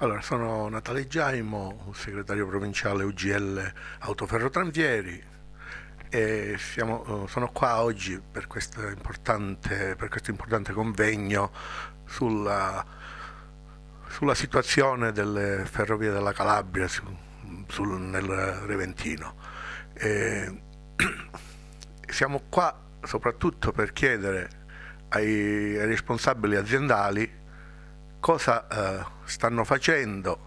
Allora, sono Natale Giaimo, segretario provinciale UGL Autoferrotranvieri e siamo, eh, sono qua oggi per, per questo importante convegno sulla, sulla, situazione delle ferrovie della Calabria su, sul, nel Reventino. E siamo qua soprattutto per chiedere ai, ai responsabili aziendali cosa eh, stanno facendo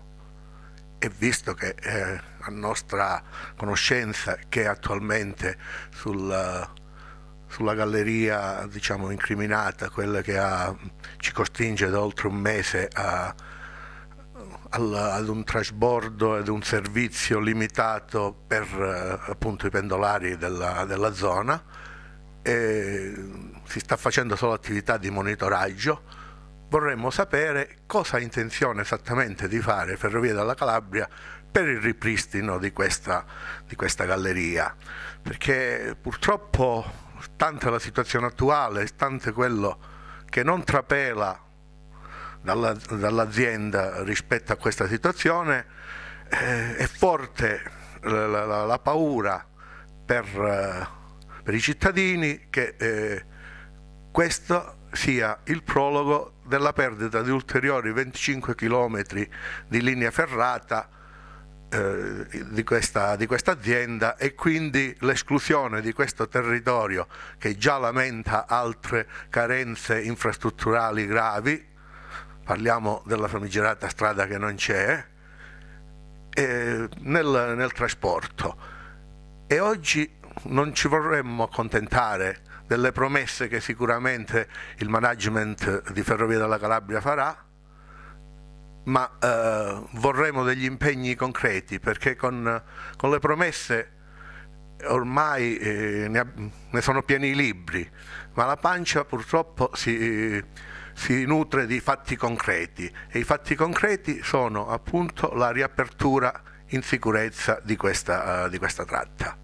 e visto che eh, a nostra conoscenza che attualmente sul, sulla galleria diciamo incriminata, quella che ha, ci costringe da oltre un mese a, ad un trasbordo ed un servizio limitato per eh, appunto i pendolari della, della zona, e si sta facendo solo attività di monitoraggio vorremmo sapere cosa ha intenzione esattamente di fare Ferrovie della Calabria per il ripristino di questa, di questa galleria, perché purtroppo tanta la situazione attuale, tante quello che non trapela dalla, dall'azienda rispetto a questa situazione, eh, è forte la, la, la paura per, eh, per, i cittadini che eh, questo sia il prologo della perdita di ulteriori 25 km di linea ferrata eh, di, questa, di questa azienda e quindi l'esclusione di questo territorio che già lamenta altre carenze infrastrutturali gravi, parliamo della famigerata strada che non c'è, eh, nel, nel trasporto. E oggi non ci vorremmo accontentare delle promesse che sicuramente il management di Ferrovie della Calabria farà, ma eh, vorremmo degli impegni concreti perché con, con le promesse ormai eh, ne, ne, sono pieni i libri, ma la pancia purtroppo si, si, nutre di fatti concreti e i fatti concreti sono appunto la riapertura in sicurezza di questa, uh, di questa tratta.